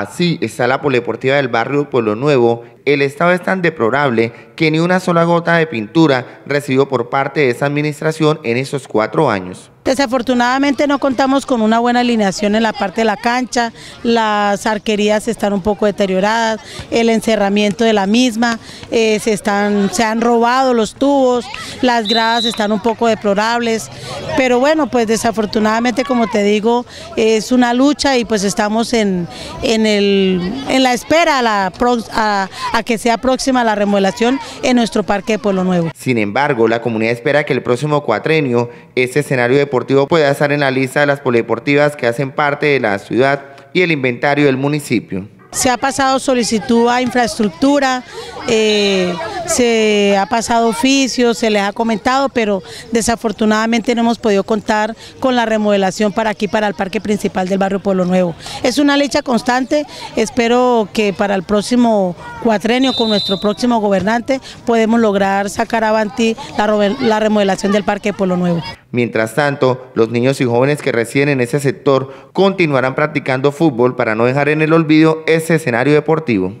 Así está la Polideportiva del barrio Pueblo Nuevo el estado es tan deplorable que ni una sola gota de pintura recibió por parte de esa administración en esos cuatro años. Desafortunadamente no contamos con una buena alineación en la parte de la cancha, las arquerías están un poco deterioradas, el encerramiento de la misma, eh, se, están, se han robado los tubos, las gradas están un poco deplorables, pero bueno, pues desafortunadamente como te digo, es una lucha y pues estamos en, en, el, en la espera a la, a, a que sea próxima la remodelación en nuestro Parque de Pueblo Nuevo. Sin embargo, la comunidad espera que el próximo cuatrenio este escenario deportivo pueda estar en la lista de las polideportivas que hacen parte de la ciudad y el inventario del municipio. Se ha pasado solicitud a infraestructura, eh, se ha pasado oficio, se les ha comentado, pero desafortunadamente no hemos podido contar con la remodelación para aquí, para el parque principal del barrio Pueblo Nuevo. Es una lecha constante, espero que para el próximo cuatrenio con nuestro próximo gobernante podemos lograr sacar avanti la, la remodelación del Parque de Pueblo Nuevo. Mientras tanto, los niños y jóvenes que residen en ese sector continuarán practicando fútbol para no dejar en el olvido ese escenario deportivo.